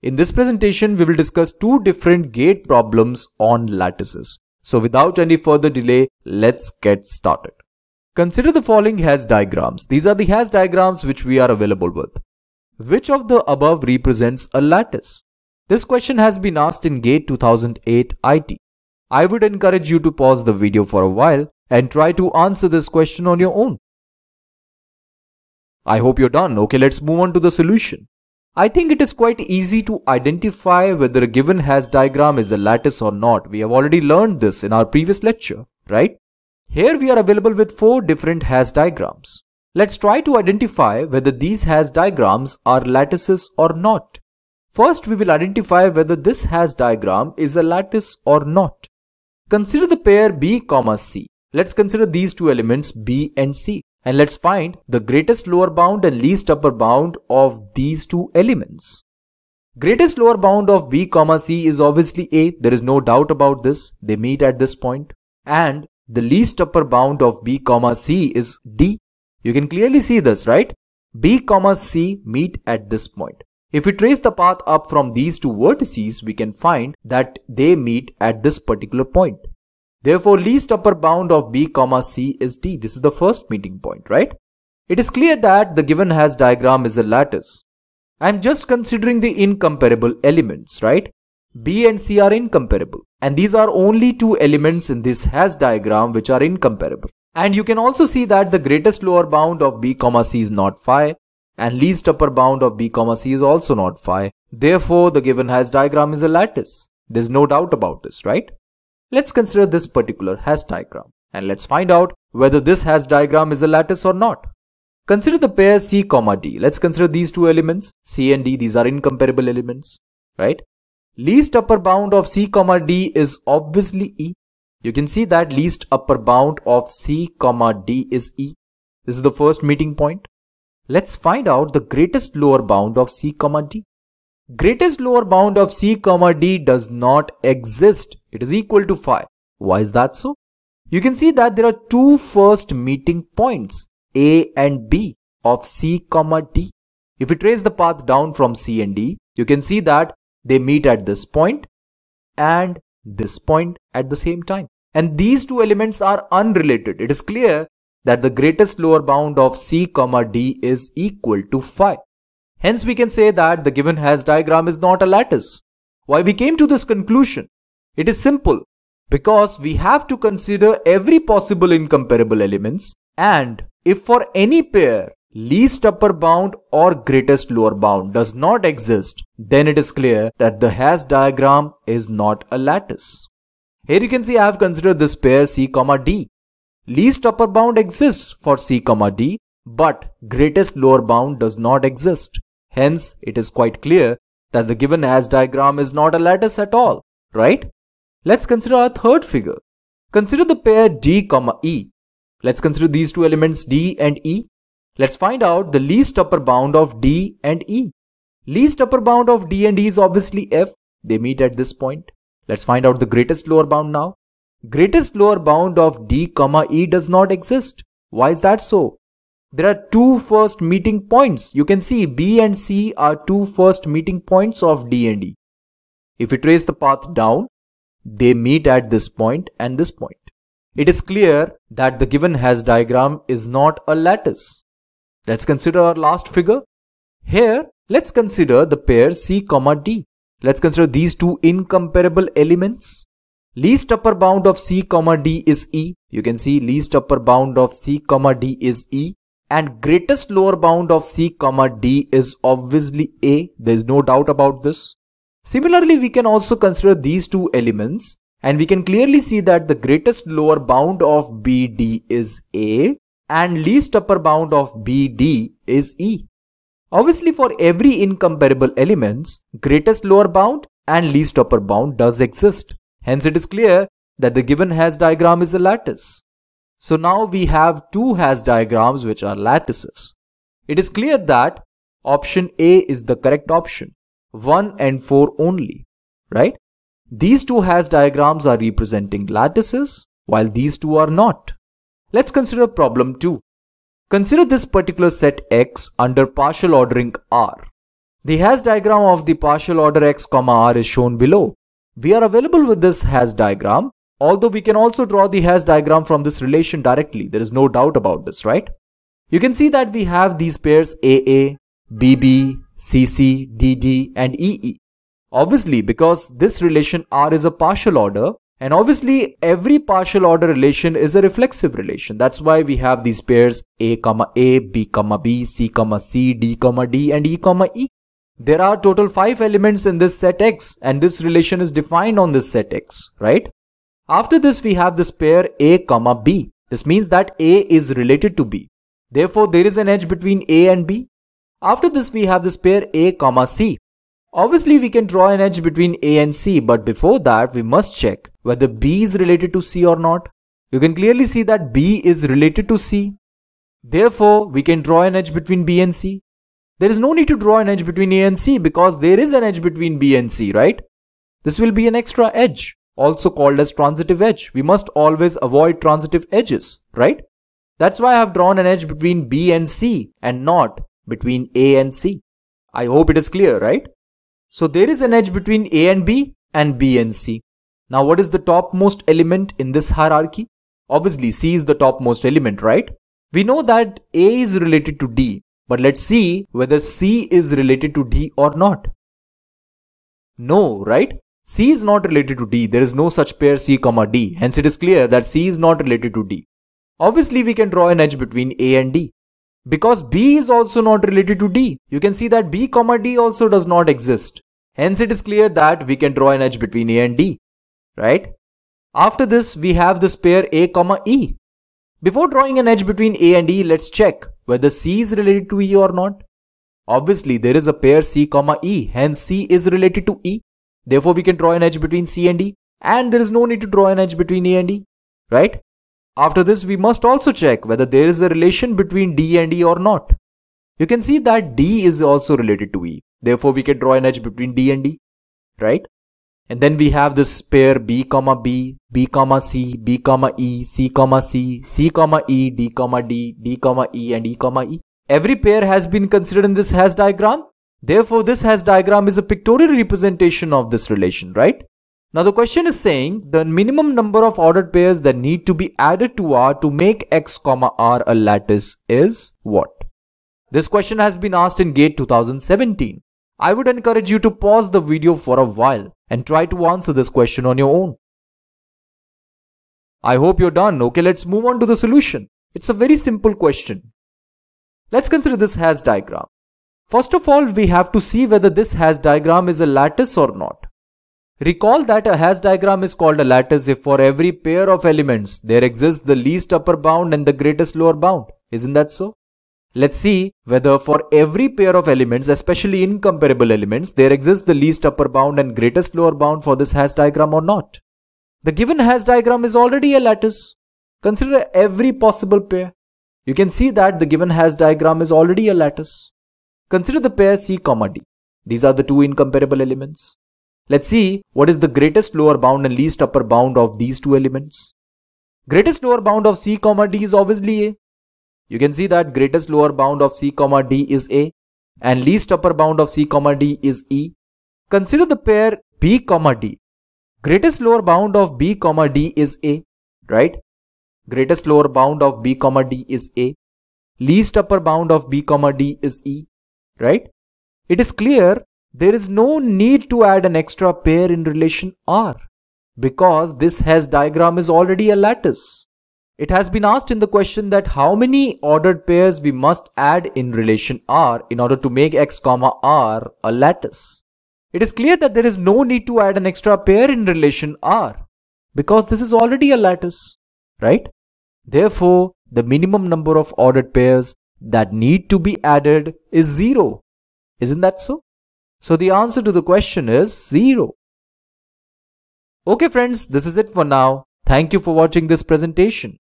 In this presentation, we will discuss two different gate problems on lattices. So without any further delay, let's get started. Consider the following Has diagrams. These are the Has diagrams which we are available with. Which of the above represents a lattice? This question has been asked in GATE 2008 IT. I would encourage you to pause the video for a while and try to answer this question on your own. I hope you're done. Okay, let's move on to the solution. I think it is quite easy to identify whether a given Has diagram is a lattice or not. We have already learned this in our previous lecture, right? Here we are available with four different Has diagrams. Let's try to identify whether these Has diagrams are lattices or not. First, we will identify whether this Has diagram is a lattice or not. Consider the pair B, C. Let's consider these two elements B and C and let's find the greatest lower bound and least upper bound of these two elements. Greatest lower bound of B, C is obviously a, there is no doubt about this, they meet at this point. And the least upper bound of B, C is d. You can clearly see this, right? B, C meet at this point. If we trace the path up from these two vertices, we can find that they meet at this particular point. Therefore, least upper bound of b comma c is d. This is the first meeting point, right? It is clear that the given has diagram is a lattice. I am just considering the incomparable elements, right? B and C are incomparable. And these are only two elements in this has diagram which are incomparable. And you can also see that the greatest lower bound of b comma c is not phi and least upper bound of b comma c is also not phi. Therefore, the given has diagram is a lattice. There's no doubt about this, right? Let's consider this particular hash diagram and let's find out whether this hash diagram is a lattice or not. Consider the pair C, D. Let's consider these two elements, C and D, these are incomparable elements, right? Least upper bound of C, D is obviously E. You can see that least upper bound of C, D is E. This is the first meeting point. Let's find out the greatest lower bound of C, D greatest lower bound of C comma D does not exist. It is equal to phi. Why is that so? You can see that there are two first meeting points A and B of C comma D. If we trace the path down from C and D, you can see that they meet at this point and this point at the same time. And these two elements are unrelated. It is clear that the greatest lower bound of C comma D is equal to phi. Hence we can say that the given Has diagram is not a lattice. Why we came to this conclusion? It is simple because we have to consider every possible incomparable elements and if for any pair least upper bound or greatest lower bound does not exist, then it is clear that the Has diagram is not a lattice. Here you can see I have considered this pair C, D. Least upper bound exists for C, D, but greatest lower bound does not exist. Hence, it is quite clear that the given as diagram is not a lattice at all, right? Let's consider our third figure. Consider the pair D, comma E. Let's consider these two elements D and E. Let's find out the least upper bound of D and E. Least upper bound of D and E is obviously F. They meet at this point. Let's find out the greatest lower bound now. Greatest lower bound of D, comma E does not exist. Why is that so? There are two first meeting points. You can see B and C are two first meeting points of D and E. If we trace the path down, they meet at this point and this point. It is clear that the given Has diagram is not a lattice. Let's consider our last figure. Here, let's consider the pair C, D. Let's consider these two incomparable elements. Least upper bound of C, D is E. You can see least upper bound of C, D is E and greatest lower bound of C comma D is obviously A. There is no doubt about this. Similarly, we can also consider these two elements and we can clearly see that the greatest lower bound of BD is A and least upper bound of BD is E. Obviously for every incomparable elements, greatest lower bound and least upper bound does exist. Hence it is clear that the given Has diagram is a lattice. So now we have two Has diagrams which are lattices. It is clear that option A is the correct option, 1 and 4 only, right? These two Has diagrams are representing lattices while these two are not. Let's consider problem 2. Consider this particular set X under partial ordering R. The Has diagram of the partial order X, R is shown below. We are available with this Has diagram Although we can also draw the Hess diagram from this relation directly, there is no doubt about this, right? You can see that we have these pairs AA, BB, CC, DD and EE. Obviously, because this relation R is a partial order, and obviously every partial order relation is a reflexive relation. That's why we have these pairs A, comma A, B, comma B, C, comma C, D, comma D and E, comma E. There are total 5 elements in this set X and this relation is defined on this set X, right? After this, we have this pair A comma B. This means that A is related to B. Therefore, there is an edge between A and B. After this, we have this pair A comma C. Obviously, we can draw an edge between A and C, but before that, we must check whether B is related to C or not. You can clearly see that B is related to C. Therefore, we can draw an edge between B and C. There is no need to draw an edge between A and C because there is an edge between B and C, right? This will be an extra edge also called as transitive edge. We must always avoid transitive edges, right? That's why I have drawn an edge between B and C and not between A and C. I hope it is clear, right? So there is an edge between A and B and B and C. Now what is the topmost element in this hierarchy? Obviously C is the topmost element, right? We know that A is related to D, but let's see whether C is related to D or not. No, right? C is not related to D. There is no such pair C comma D. Hence it is clear that C is not related to D. Obviously we can draw an edge between A and D. Because B is also not related to D. You can see that B comma D also does not exist. Hence it is clear that we can draw an edge between A and D. Right? After this we have this pair A comma E. Before drawing an edge between A and E, let's check whether C is related to E or not. Obviously, there is a pair C, comma E, hence C is related to E. Therefore, we can draw an edge between C and D and there is no need to draw an edge between A and D, right? After this, we must also check whether there is a relation between D and E or not. You can see that D is also related to E. Therefore, we can draw an edge between D and D, right? And then we have this pair B comma B, B comma C, B comma E, C comma C, C comma E, D comma D, D comma E and E comma E. Every pair has been considered in this hash diagram Therefore, this has diagram is a pictorial representation of this relation, right? Now the question is saying the minimum number of ordered pairs that need to be added to R to make X comma R a lattice is what? This question has been asked in GATE 2017. I would encourage you to pause the video for a while and try to answer this question on your own. I hope you're done. Okay, let's move on to the solution. It's a very simple question. Let's consider this Has diagram. First of all, we have to see whether this hash diagram is a lattice or not. Recall that a hash diagram is called a lattice if for every pair of elements there exists the least upper bound and the greatest lower bound. Isn't that so? Let's see whether for every pair of elements, especially incomparable elements, there exists the least upper bound and greatest lower bound for this hash diagram or not. The given hash diagram is already a lattice. Consider every possible pair. You can see that the given hash diagram is already a lattice. Consider the pair C, D. These are the two incomparable elements. Let's see what is the greatest lower bound and least upper bound of these two elements. Greatest lower bound of C, D is obviously A. You can see that greatest lower bound of C, D is A and least upper bound of C, D is E. Consider the pair B, D. Greatest lower bound of B, D is A, right? Greatest lower bound of B, D is A. Least upper bound of B, D is E right? It is clear there is no need to add an extra pair in relation R because this Hess diagram is already a lattice. It has been asked in the question that how many ordered pairs we must add in relation R in order to make x comma R a lattice. It is clear that there is no need to add an extra pair in relation R because this is already a lattice, right? Therefore, the minimum number of ordered pairs that need to be added is zero. Isn't that so? So the answer to the question is zero. Okay friends, this is it for now. Thank you for watching this presentation.